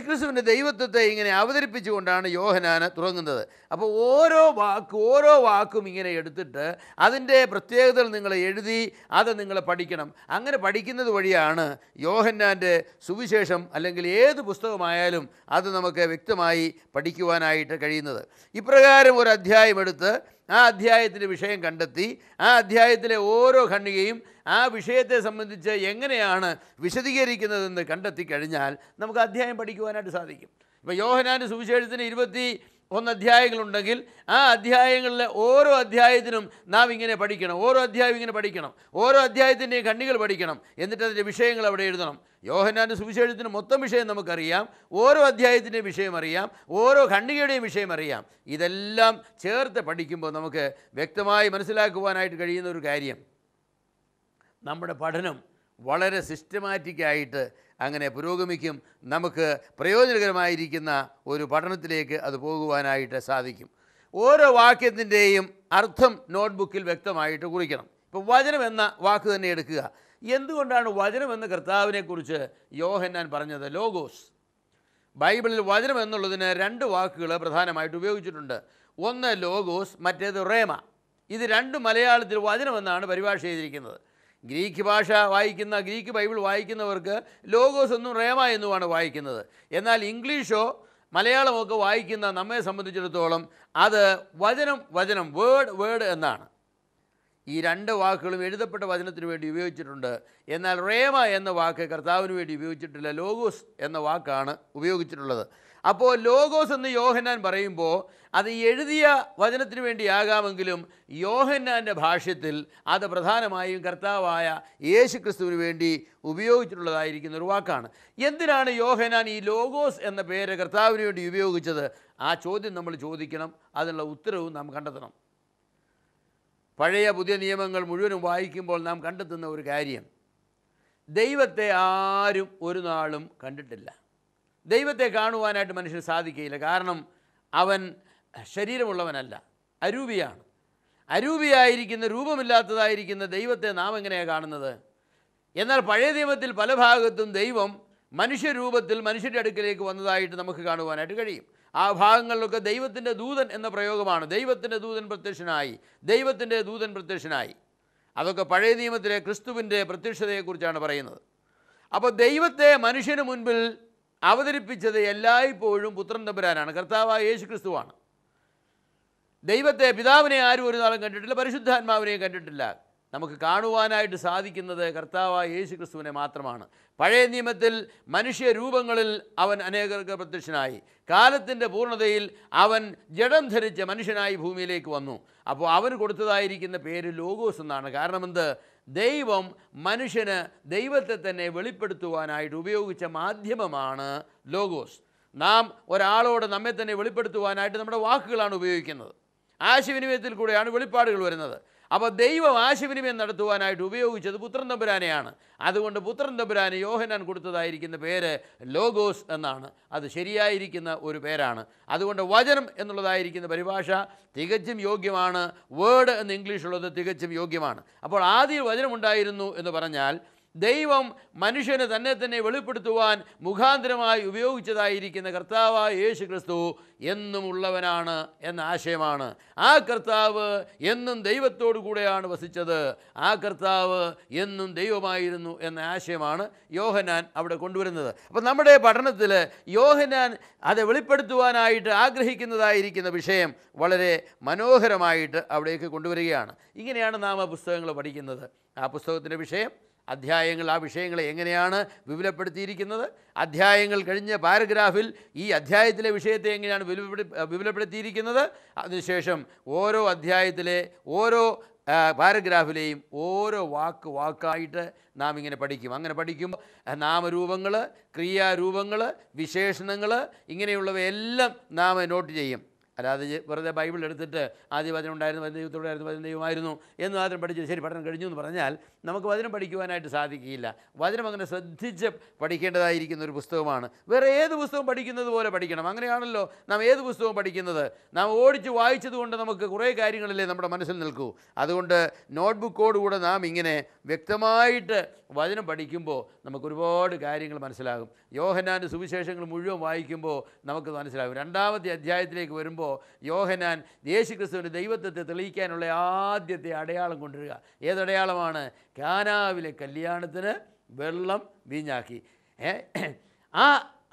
ക്രിസ്തുവിൻ്റെ ദൈവത്വത്തെ ഇങ്ങനെ അവതരിപ്പിച്ചുകൊണ്ടാണ് യോഹനാന് തുടങ്ങുന്നത് അപ്പോൾ ഓരോ വാക്കും ഓരോ വാക്കും ഇങ്ങനെ എടുത്തിട്ട് അതിൻ്റെ പ്രത്യേകതകൾ നിങ്ങൾ എഴുതി അത് നിങ്ങൾ പഠിക്കണം അങ്ങനെ പഠിക്കുന്നത് വഴിയാണ് യോഹന്നാൻ്റെ സുവിശേഷം അല്ലെങ്കിൽ ഏത് പുസ്തകമായാലും അത് നമുക്ക് വ്യക്തമായി പഠിക്കുവാനായിട്ട് കഴിയുന്നത് ഇപ്രകാരം ഒരു അധ്യായം എടുത്ത് ആ അധ്യായത്തിൻ്റെ വിഷയം കണ്ടെത്തി ആ അധ്യായത്തിലെ ഓരോ ഖണ്ഡികയും ആ വിഷയത്തെ സംബന്ധിച്ച് എങ്ങനെയാണ് വിശദീകരിക്കുന്നതെന്ന് കണ്ടെത്തി കഴിഞ്ഞാൽ നമുക്ക് അധ്യായം പഠിക്കുവാനായിട്ട് സാധിക്കും ഇപ്പോൾ യോഹനാൻ്റെ സുവിശേഷത്തിന് ഇരുപത്തി ഒന്ന് അധ്യായങ്ങളുണ്ടെങ്കിൽ ആ അധ്യായങ്ങളിലെ ഓരോ അധ്യായത്തിനും നാം ഇങ്ങനെ പഠിക്കണം ഓരോ അധ്യായം ഇങ്ങനെ പഠിക്കണം ഓരോ അധ്യായത്തിൻ്റെയും കണ്ണികൾ പഠിക്കണം എന്നിട്ട് അതിൻ്റെ വിഷയങ്ങൾ അവിടെ എഴുതണം യോഹനാൻ്റെ സുവിശേഷത്തിന് മൊത്തം വിഷയം നമുക്കറിയാം ഓരോ അധ്യായത്തിൻ്റെയും വിഷയം അറിയാം ഓരോ ഖണ്ഡികയുടെയും വിഷയം അറിയാം ഇതെല്ലാം ചേർത്ത് പഠിക്കുമ്പോൾ നമുക്ക് വ്യക്തമായി മനസ്സിലാക്കുവാനായിട്ട് കഴിയുന്ന ഒരു കാര്യം നമ്മുടെ പഠനം വളരെ സിസ്റ്റമാറ്റിക്കായിട്ട് അങ്ങനെ പുരോഗമിക്കും നമുക്ക് പ്രയോജനകരമായിരിക്കുന്ന ഒരു പഠനത്തിലേക്ക് അത് പോകുവാനായിട്ട് സാധിക്കും ഓരോ വാക്യത്തിൻ്റെയും അർത്ഥം നോട്ട്ബുക്കിൽ വ്യക്തമായിട്ട് കുറിക്കണം ഇപ്പോൾ വചനം എന്ന വാക്ക് തന്നെ എടുക്കുക എന്തുകൊണ്ടാണ് വചനം എന്ന കർത്താവിനെക്കുറിച്ച് യോഹന്നാൻ പറഞ്ഞത് ലോഗോസ് ബൈബിളിൽ വചനം എന്നുള്ളതിന് രണ്ട് വാക്കുകൾ പ്രധാനമായിട്ട് ഉപയോഗിച്ചിട്ടുണ്ട് ഒന്ന് ലോഗോസ് മറ്റേത് റേമ ഇത് രണ്ട് മലയാളത്തിൽ വചനമെന്നാണ് പരിഭാഷ ചെയ്തിരിക്കുന്നത് ഗ്രീക്ക് ഭാഷ വായിക്കുന്ന ഗ്രീക്ക് ബൈബിൾ വായിക്കുന്നവർക്ക് ലോഗോസ് എന്നും റേമ എന്നുമാണ് വായിക്കുന്നത് എന്നാൽ ഇംഗ്ലീഷോ മലയാളമൊക്കെ വായിക്കുന്ന നമ്മെ സംബന്ധിച്ചിടത്തോളം അത് വചനം വചനം വേർഡ് വേർഡ് എന്നാണ് ഈ രണ്ട് വാക്കുകളും എഴുതപ്പെട്ട വചനത്തിന് വേണ്ടി ഉപയോഗിച്ചിട്ടുണ്ട് എന്നാൽ റേമ എന്ന വാക്ക് കർത്താവിന് വേണ്ടി ഉപയോഗിച്ചിട്ടില്ല ലോഗോസ് എന്ന വാക്കാണ് ഉപയോഗിച്ചിട്ടുള്ളത് അപ്പോൾ ലോഗോസ് എന്ന് യോഹന്നാൻ പറയുമ്പോൾ അത് എഴുതിയ വചനത്തിന് വേണ്ടിയാകാമെങ്കിലും യോഹന്നാൻ്റെ ഭാഷ്യത്തിൽ അത് പ്രധാനമായും കർത്താവായ യേശു ക്രിസ്തുവിന് വേണ്ടി ഉപയോഗിച്ചിട്ടുള്ളതായിരിക്കുന്ന ഒരു വാക്കാണ് എന്തിനാണ് യോഹനാൻ ഈ ലോഗോസ് എന്ന പേര് കർത്താവിന് വേണ്ടി ഉപയോഗിച്ചത് ആ ചോദ്യം നമ്മൾ ചോദിക്കണം അതിനുള്ള ഉത്തരവും നാം കണ്ടെത്തണം പഴയ പുതിയ നിയമങ്ങൾ മുഴുവനും വായിക്കുമ്പോൾ നാം കണ്ടെത്തുന്ന ഒരു കാര്യം ദൈവത്തെ ആരും ഒരു നാളും കണ്ടിട്ടില്ല ദൈവത്തെ കാണുവാനായിട്ട് മനുഷ്യന് സാധിക്കുകയില്ല കാരണം അവൻ ശരീരമുള്ളവനല്ല അരൂപിയാണ് അരൂപിയായിരിക്കുന്ന രൂപമില്ലാത്തതായിരിക്കുന്ന ദൈവത്തെ നാം എങ്ങനെയാണ് കാണുന്നത് എന്നാൽ പഴയ ദൈവത്തിൽ പല ഭാഗത്തും ദൈവം മനുഷ്യരൂപത്തിൽ മനുഷ്യരുടെ അടുക്കിലേക്ക് വന്നതായിട്ട് നമുക്ക് കാണുവാനായിട്ട് കഴിയും ആ ഭാഗങ്ങളിലൊക്കെ ദൈവത്തിൻ്റെ ദൂതൻ എന്ന പ്രയോഗമാണ് ദൈവത്തിൻ്റെ ദൂതൻ പ്രത്യക്ഷനായി ദൈവത്തിൻ്റെ ദൂതൻ പ്രത്യക്ഷനായി അതൊക്കെ പഴയ നിയമത്തിലെ ക്രിസ്തുവിൻ്റെ പ്രത്യക്ഷതയെക്കുറിച്ചാണ് പറയുന്നത് അപ്പോൾ ദൈവത്തെ മനുഷ്യന് മുൻപിൽ അവതരിപ്പിച്ചത് എല്ലായ്പ്പോഴും പുത്രൻ തമ്പുരാനാണ് കർത്താവായ യേശു ക്രിസ്തുവാണ് ദൈവത്തെ പിതാവിനെ ആരും ഒരു നാളും കണ്ടിട്ടില്ല പരിശുദ്ധാത്മാവിനെയും കണ്ടിട്ടില്ല നമുക്ക് കാണുവാനായിട്ട് സാധിക്കുന്നത് കർത്താവായ യേശു ക്രിസ്തുവിനെ മാത്രമാണ് പഴയ നിയമത്തിൽ മനുഷ്യരൂപങ്ങളിൽ അവൻ അനേകർക്ക് പ്രത്യക്ഷനായി കാലത്തിൻ്റെ പൂർണ്ണതയിൽ അവൻ ജഡം ധരിച്ച മനുഷ്യനായി ഭൂമിയിലേക്ക് വന്നു അപ്പോൾ അവന് കൊടുത്തതായിരിക്കുന്ന പേര് ലോഗോസ് എന്നാണ് കാരണം എന്ത് ദൈവം മനുഷ്യന് ദൈവത്തെ തന്നെ വെളിപ്പെടുത്തുവാനായിട്ട് ഉപയോഗിച്ച മാധ്യമമാണ് ലോഗോസ് നാം ഒരാളോട് നമ്മെ തന്നെ വെളിപ്പെടുത്തുവാനായിട്ട് നമ്മുടെ വാക്കുകളാണ് ഉപയോഗിക്കുന്നത് ആശയവിനിമയത്തിൽ കൂടെയാണ് വെളിപ്പാടുകൾ വരുന്നത് അപ്പോൾ ദൈവം ആശയവിനിമയം നടത്തുവാനായിട്ട് ഉപയോഗിച്ചത് പുത്രൻ തമ്പുരാനെയാണ് അതുകൊണ്ട് പുത്രൻ തമ്പുരാന് യോഹനാൻ കൊടുത്തതായിരിക്കുന്ന പേര് ലോഗോസ് എന്നാണ് അത് ശരിയായിരിക്കുന്ന ഒരു പേരാണ് അതുകൊണ്ട് വചനം എന്നുള്ളതായിരിക്കുന്ന പരിഭാഷ തികച്ചും യോഗ്യമാണ് വേർഡ് എന്ന് ഇംഗ്ലീഷുള്ളത് തികച്ചും യോഗ്യമാണ് അപ്പോൾ ആദ്യം വചനമുണ്ടായിരുന്നു എന്ന് പറഞ്ഞാൽ ദൈവം മനുഷ്യന് തന്നെ തന്നെ വെളിപ്പെടുത്തുവാൻ മുഖാന്തരമായി ഉപയോഗിച്ചതായിരിക്കുന്ന കർത്താവായ യേശു ക്രിസ്തു എന്നുമുള്ളവനാണ് എന്ന ആശയമാണ് ആ കർത്താവ് എന്നും ദൈവത്തോടു കൂടെയാണ് വസിച്ചത് ആ കർത്താവ് എന്നും ദൈവമായിരുന്നു എന്ന ആശയമാണ് യോഹനാൻ അവിടെ കൊണ്ടുവരുന്നത് അപ്പോൾ നമ്മുടെ പഠനത്തിൽ യോഹനാൻ അത് വെളിപ്പെടുത്തുവാനായിട്ട് ആഗ്രഹിക്കുന്നതായിരിക്കുന്ന വിഷയം വളരെ മനോഹരമായിട്ട് അവിടേക്ക് കൊണ്ടുവരികയാണ് ഇങ്ങനെയാണ് നാം ആ പുസ്തകങ്ങൾ പഠിക്കുന്നത് ആ പുസ്തകത്തിൻ്റെ വിഷയം അധ്യായങ്ങൾ ആ വിഷയങ്ങളെ എങ്ങനെയാണ് വിപുലപ്പെടുത്തിയിരിക്കുന്നത് അധ്യായങ്ങൾ കഴിഞ്ഞ പാരഗ്രാഫിൽ ഈ അധ്യായത്തിലെ വിഷയത്തെ എങ്ങനെയാണ് വിപുലപ്പെടുത്തിയിരിക്കുന്നത് അതിനുശേഷം ഓരോ അധ്യായത്തിലെ ഓരോ പാരഗ്രാഫിലെയും ഓരോ വാക്ക് വാക്കായിട്ട് നാം ഇങ്ങനെ പഠിക്കും അങ്ങനെ പഠിക്കുമ്പോൾ നാമരൂപങ്ങൾ ക്രിയാരൂപങ്ങൾ വിശേഷണങ്ങൾ ഇങ്ങനെയുള്ളവയെല്ലാം നാം നോട്ട് ചെയ്യും അല്ലാതെ വെറുതെ ബൈബിൾ എടുത്തിട്ട് ആദ്യ വചനം ഉണ്ടായിരുന്നു വചന ദൈവത്തോടായിരുന്നു വചന ദൈവമായിരുന്നു എന്ന് മാത്രം പഠിച്ച് ശരി പഠനം കഴിഞ്ഞു എന്ന് പറഞ്ഞാൽ നമുക്ക് വചനം പഠിക്കുവാനായിട്ട് സാധിക്കുകയില്ല വചനം അങ്ങനെ ശ്രദ്ധിച്ച് പഠിക്കേണ്ടതായിരിക്കുന്ന ഒരു പുസ്തകമാണ് വേറെ ഏത് പുസ്തകം പഠിക്കുന്നത് പോലെ പഠിക്കണം അങ്ങനെയാണല്ലോ നാം ഏത് പുസ്തകം പഠിക്കുന്നത് നാം ഓടിച്ച് വായിച്ചതുകൊണ്ട് നമുക്ക് കുറേ കാര്യങ്ങളല്ലേ നമ്മുടെ മനസ്സിൽ നിൽക്കൂ അതുകൊണ്ട് നോട്ട്ബുക്കോടുകൂടെ നാം ഇങ്ങനെ വ്യക്തമായിട്ട് വചനം പഠിക്കുമ്പോൾ നമുക്ക് ഒരുപാട് കാര്യങ്ങൾ മനസ്സിലാകും യോഹനാൻ്റെ സുവിശേഷങ്ങൾ മുഴുവൻ വായിക്കുമ്പോൾ നമുക്ക് മനസ്സിലാകും രണ്ടാമത്തെ അധ്യായത്തിലേക്ക് വരുമ്പോൾ പറയുമ്പോൾ യോഹനാൻ യേശുക്രിസ്തുവിൻ്റെ ദൈവത്വത്തെ തെളിയിക്കാനുള്ള ആദ്യത്തെ അടയാളം കൊണ്ടുവരിക ഏതടയാളമാണ് കാനാവിലെ കല്യാണത്തിന് വെള്ളം വീഞ്ഞാക്കി ആ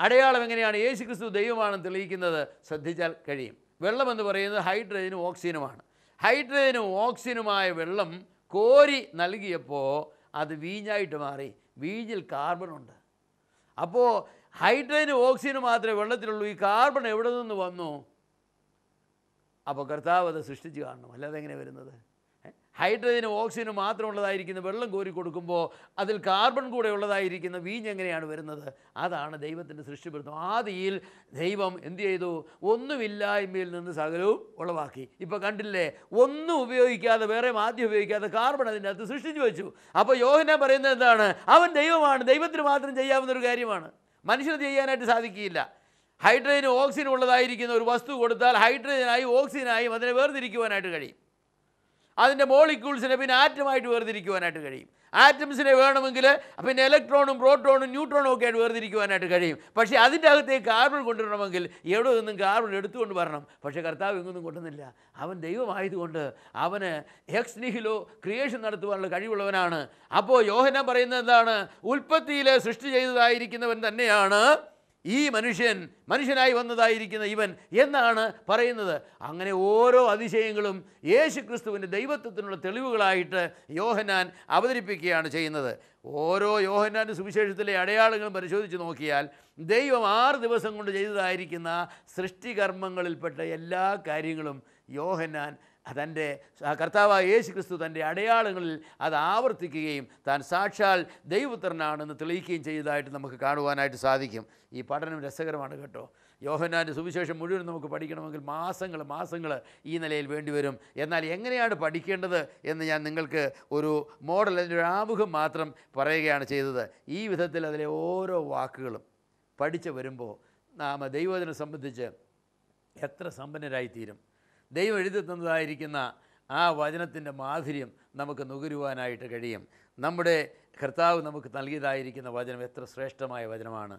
അടയാളം എങ്ങനെയാണ് യേശുക്രിസ്തു ദൈവമാണെന്ന് തെളിയിക്കുന്നത് ശ്രദ്ധിച്ചാൽ കഴിയും വെള്ളം എന്ന് പറയുന്നത് ഹൈഡ്രജനും ഓക്സിജനുമാണ് ഹൈഡ്രജനും ഓക്സിജനുമായ വെള്ളം കോരി നൽകിയപ്പോൾ അത് വീഞ്ഞായിട്ട് മാറി വീഞ്ഞിൽ കാർബണുണ്ട് അപ്പോൾ ഹൈഡ്രജനും ഓക്സിജനും മാത്രമേ വെള്ളത്തിലുള്ളൂ ഈ കാർബൺ എവിടെ നിന്ന് വന്നു അപ്പോൾ കർത്താവ് അത് സൃഷ്ടിച്ച് കാണണം അല്ലാതെ എങ്ങനെ വരുന്നത് ഹൈഡ്രജനും ഓക്സിജനും മാത്രം ഉള്ളതായിരിക്കുന്ന വെള്ളം കോരി കൊടുക്കുമ്പോൾ അതിൽ കാർബൺ കൂടെ ഉള്ളതായിരിക്കുന്ന വീഞ്ഞ് എങ്ങനെയാണ് വരുന്നത് അതാണ് ദൈവത്തിൻ്റെ സൃഷ്ടിപ്പെടുത്തുന്നത് ആദിയിൽ ദൈവം എന്ത് ചെയ്തു ഒന്നുമില്ലായ്മയിൽ നിന്ന് സകലവും ഉളവാക്കി ഇപ്പോൾ കണ്ടില്ലേ ഒന്നും ഉപയോഗിക്കാതെ വേറെ മാധ്യം ഉപയോഗിക്കാതെ കാർബൺ അതിൻ്റെ അകത്ത് സൃഷ്ടിച്ചു വെച്ചു അപ്പോൾ യോഹന പറയുന്നത് എന്താണ് അവൻ ദൈവമാണ് ദൈവത്തിന് മാത്രം ചെയ്യാവുന്ന ഒരു കാര്യമാണ് മനുഷ്യന് ചെയ്യാനായിട്ട് സാധിക്കില്ല ഹൈഡ്രജനും ഓക്സിജനും ഉള്ളതായിരിക്കുന്ന ഒരു വസ്തു കൊടുത്താൽ ഹൈഡ്രജനായി ഓക്സിജനായും അതിനെ വേർതിരിക്കുവാനായിട്ട് കഴിയും അതിൻ്റെ മോളിക്യൂൾസിനെ പിന്നെ ആറ്റമായിട്ട് വേർതിരിക്കുവാനായിട്ട് കഴിയും ആറ്റംസിനെ വേണമെങ്കിൽ പിന്നെ ഇലക്ട്രോണും പ്രോട്ടോണും ന്യൂട്രോണും ഒക്കെ ആയിട്ട് വേർതിരിക്കുവാനായിട്ട് കഴിയും പക്ഷേ അതിൻ്റെ അകത്തേക്ക് കാർബൺ കൊണ്ടുവരണമെങ്കിൽ എവിടെ നിന്നും കാർബൺ എടുത്തുകൊണ്ട് വരണം പക്ഷേ കർത്താവ് എങ്ങൊന്നും കൊണ്ടുവന്നില്ല അവൻ ദൈവമായതുകൊണ്ട് അവന് എക്സ് നിഹിലോ ക്രിയേഷൻ നടത്തുവാനുള്ള കഴിവുള്ളവനാണ് അപ്പോൾ യോഹന പറയുന്നത് എന്താണ് ഉൽപ്പത്തിയിൽ സൃഷ്ടി ചെയ്തതായിരിക്കുന്നവൻ തന്നെയാണ് ഈ മനുഷ്യൻ മനുഷ്യനായി വന്നതായിരിക്കുന്ന ഇവൻ എന്നാണ് പറയുന്നത് അങ്ങനെ ഓരോ അതിശയങ്ങളും യേശു ക്രിസ്തുവിൻ്റെ ദൈവത്വത്തിനുള്ള തെളിവുകളായിട്ട് യോഹനാൻ അവതരിപ്പിക്കുകയാണ് ചെയ്യുന്നത് ഓരോ യോഹനാൻ്റെ സുവിശേഷത്തിലെ അടയാളങ്ങളും പരിശോധിച്ച് നോക്കിയാൽ ദൈവം ആറ് ദിവസം കൊണ്ട് ചെയ്തതായിരിക്കുന്ന സൃഷ്ടികർമ്മങ്ങളിൽപ്പെട്ട എല്ലാ കാര്യങ്ങളും യോഹന്നാൻ തൻ്റെ കർത്താവായ യേശു ക്രിസ്തു തൻ്റെ അടയാളങ്ങളിൽ അത് ആവർത്തിക്കുകയും താൻ സാക്ഷാൽ ദൈവപുത്രനാണെന്ന് തെളിയിക്കുകയും ചെയ്തതായിട്ട് നമുക്ക് കാണുവാനായിട്ട് സാധിക്കും ഈ പഠനം രസകരമാണ് കേട്ടോ യോഹനാൻ്റെ സുവിശേഷം മുഴുവൻ നമുക്ക് പഠിക്കണമെങ്കിൽ മാസങ്ങൾ മാസങ്ങൾ ഈ നിലയിൽ വേണ്ടിവരും എന്നാൽ എങ്ങനെയാണ് പഠിക്കേണ്ടത് എന്ന് ഞാൻ നിങ്ങൾക്ക് ഒരു മോഡൽ അതിൻ്റെ ഒരു ആമുഖം മാത്രം പറയുകയാണ് ചെയ്തത് ഈ വിധത്തിൽ അതിലെ ഓരോ വാക്കുകളും പഠിച്ച് വരുമ്പോൾ നാം ദൈവത്തിനെ സംബന്ധിച്ച് എത്ര സമ്പന്നരായിത്തീരും ദൈവം എഴുതി തന്നതായിരിക്കുന്ന ആ വചനത്തിൻ്റെ മാധുര്യം നമുക്ക് നുകരുവാനായിട്ട് കഴിയും നമ്മുടെ കർത്താവ് നമുക്ക് നൽകിയതായിരിക്കുന്ന വചനം എത്ര ശ്രേഷ്ഠമായ വചനമാണ്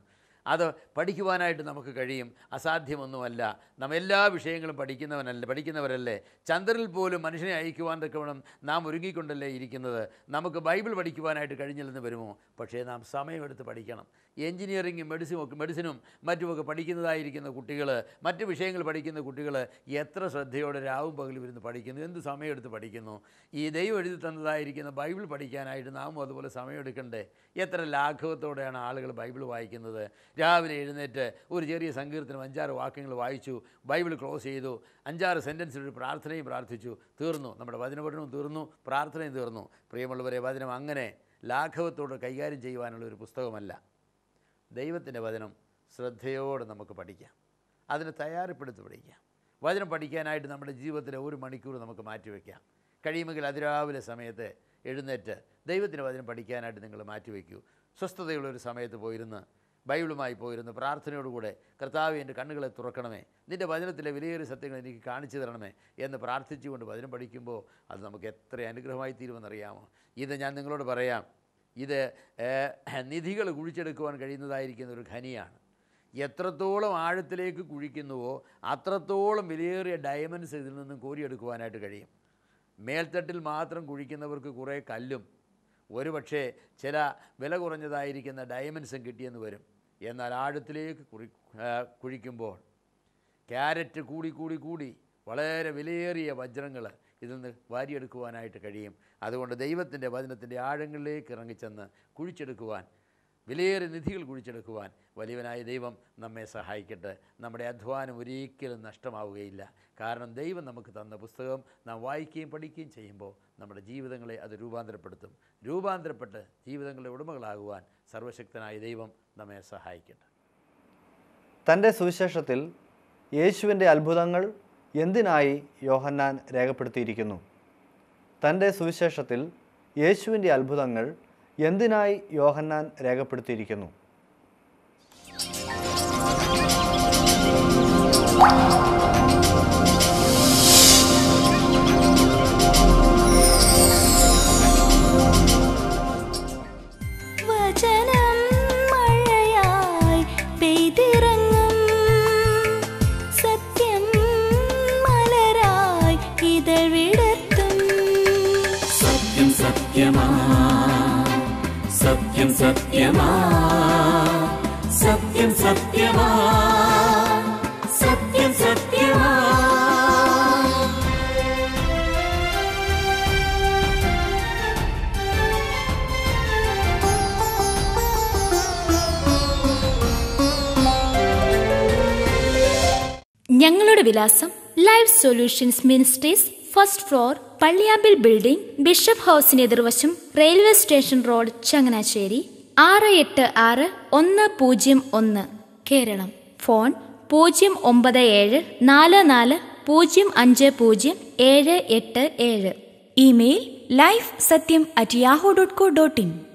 അത് പഠിക്കുവാനായിട്ട് നമുക്ക് കഴിയും അസാധ്യമൊന്നുമല്ല നാം എല്ലാ വിഷയങ്ങളും പഠിക്കുന്നവനല്ലേ പഠിക്കുന്നവരല്ലേ ചന്ദ്രനിൽ പോലും മനുഷ്യനെ അയക്കുവാൻ തക്കവണ്ണം നാം ഒരുങ്ങിക്കൊണ്ടല്ലേ ഇരിക്കുന്നത് നമുക്ക് ബൈബിൾ പഠിക്കുവാനായിട്ട് കഴിഞ്ഞില്ലെന്ന് വരുമോ പക്ഷേ നാം സമയമെടുത്ത് പഠിക്കണം എൻജിനീയറിംഗ് മെഡിസിനും മെഡിസിനും മറ്റുമൊക്കെ പഠിക്കുന്നതായിരിക്കുന്ന കുട്ടികൾ മറ്റ് വിഷയങ്ങൾ പഠിക്കുന്ന കുട്ടികൾ എത്ര ശ്രദ്ധയോടെ രാവും പകലും ഇരുന്ന് പഠിക്കുന്നു എന്ത് സമയമെടുത്ത് പഠിക്കുന്നു ഈ ദൈവം എഴുതി തന്നതായിരിക്കുന്ന ബൈബിൾ പഠിക്കാനായിട്ട് നാമും അതുപോലെ സമയമെടുക്കണ്ടേ എത്ര ലാഘവത്തോടെയാണ് ആളുകൾ ബൈബിൾ വായിക്കുന്നത് രാവിലെ എഴുന്നേറ്റ് ഒരു ചെറിയ സങ്കീർത്തനം അഞ്ചാറ് വാക്യങ്ങൾ വായിച്ചു ബൈബിൾ ക്ലോസ് ചെയ്തു അഞ്ചാറ് സെൻറ്റൻസിൽ ഒരു പ്രാർത്ഥനയും പ്രാർത്ഥിച്ചു തീർന്നു നമ്മുടെ വചനപഠനവും തീർന്നു പ്രാർത്ഥനയും തീർന്നു പ്രിയമുള്ളവരെ വചനം അങ്ങനെ ലാഘവത്തോടെ കൈകാര്യം ചെയ്യുവാനുള്ള ഒരു പുസ്തകമല്ല ദൈവത്തിൻ്റെ വചനം ശ്രദ്ധയോടെ നമുക്ക് പഠിക്കാം അതിനെ തയ്യാറെടുത്ത് പഠിക്കാം വചനം പഠിക്കാനായിട്ട് നമ്മുടെ ജീവിതത്തിലെ ഒരു മണിക്കൂർ നമുക്ക് മാറ്റിവെക്കാം കഴിയുമെങ്കിൽ അതിരാവിലെ സമയത്ത് എഴുന്നേറ്റ് ദൈവത്തിൻ്റെ വചനം പഠിക്കാനായിട്ട് നിങ്ങൾ മാറ്റിവെക്കൂ സ്വസ്ഥതയുള്ള ഒരു സമയത്ത് പോയിരുന്ന് ബൈബിളുമായി പോയിരുന്ന് പ്രാർത്ഥനയോടുകൂടെ കർത്താവ് എൻ്റെ കണ്ണുകളെ തുറക്കണമേ നിൻ്റെ വചനത്തിലെ വിലയേറിയ സത്യങ്ങൾ എനിക്ക് കാണിച്ചു തരണമേ എന്ന് പ്രാർത്ഥിച്ചുകൊണ്ട് വചനം പഠിക്കുമ്പോൾ അത് നമുക്ക് എത്ര അനുഗ്രഹമായി തീരുമെന്നറിയാമോ ഇത് ഞാൻ നിങ്ങളോട് പറയാം ഇത് നിധികൾ കുഴിച്ചെടുക്കുവാൻ കഴിയുന്നതായിരിക്കുന്ന ഒരു ഖനിയാണ് എത്രത്തോളം ആഴത്തിലേക്ക് കുഴിക്കുന്നുവോ അത്രത്തോളം വിലയേറിയ ഡയമണ്ട്സ് ഇതിൽ നിന്നും കോരിയെടുക്കുവാനായിട്ട് കഴിയും മേൽത്തട്ടിൽ മാത്രം കുഴിക്കുന്നവർക്ക് കുറേ കല്ലും ഒരുപക്ഷെ ചില വില കുറഞ്ഞതായിരിക്കുന്ന ഡയമണ്ട്സും കിട്ടിയെന്ന് വരും എന്നാൽ ആഴത്തിലേക്ക് കുഴി കുഴിക്കുമ്പോൾ ക്യാരറ്റ് കൂടി കൂടി കൂടി വളരെ വിലയേറിയ വജ്രങ്ങൾ ഇതൊന്ന് വാരിയെടുക്കുവാനായിട്ട് കഴിയും അതുകൊണ്ട് ദൈവത്തിൻ്റെ വചനത്തിൻ്റെ ആഴങ്ങളിലേക്ക് ഇറങ്ങിച്ചെന്ന് കുഴിച്ചെടുക്കുവാൻ വിലയേറെ നിധികൾ കുഴിച്ചെടുക്കുവാൻ വലിയവനായ ദൈവം നമ്മെ സഹായിക്കട്ടെ നമ്മുടെ അധ്വാനം ഒരിക്കലും നഷ്ടമാവുകയില്ല കാരണം ദൈവം നമുക്ക് തന്ന പുസ്തകം നാം വായിക്കുകയും പഠിക്കുകയും ചെയ്യുമ്പോൾ നമ്മുടെ ജീവിതങ്ങളെ അത് രൂപാന്തരപ്പെടുത്തും രൂപാന്തരപ്പെട്ട് ജീവിതങ്ങളുടെ ഉടമകളാകുവാൻ സർവശക്തനായ ദൈവം നമ്മെ സഹായിക്കട്ടെ തൻ്റെ സുവിശേഷത്തിൽ യേശുവിൻ്റെ അത്ഭുതങ്ങൾ എന്തിനായി യോഹന്നാൻ രേഖപ്പെടുത്തിയിരിക്കുന്നു തൻ്റെ സുവിശേഷത്തിൽ യേശുവിൻ്റെ അത്ഭുതങ്ങൾ എന്തിനായി യോഹന്നാൻ രേഖപ്പെടുത്തിയിരിക്കുന്നു സത്യമാ സത്യം സത്യമാ സത്യം സത്യമാ ഞങ്ങളുടെ വിലാസം life solutions ministries first floor പള്ളിയാമ്പിൽ ബിൽഡിംഗ് ബിഷപ്പ് ഹൗസിന് എതിർവശം റെയിൽവേ സ്റ്റേഷൻ റോഡ് ചങ്ങനാശ്ശേരി ആറ് എട്ട് ആറ് ഒന്ന് പൂജ്യം ഒന്ന് കേരളം ഫോൺ പൂജ്യം ഒമ്പത് ഏഴ് നാല് നാല് പൂജ്യം അഞ്ച് പൂജ്യം ഏഴ് എട്ട് ഏഴ് email life Sathyam at Yahoo dot co dot in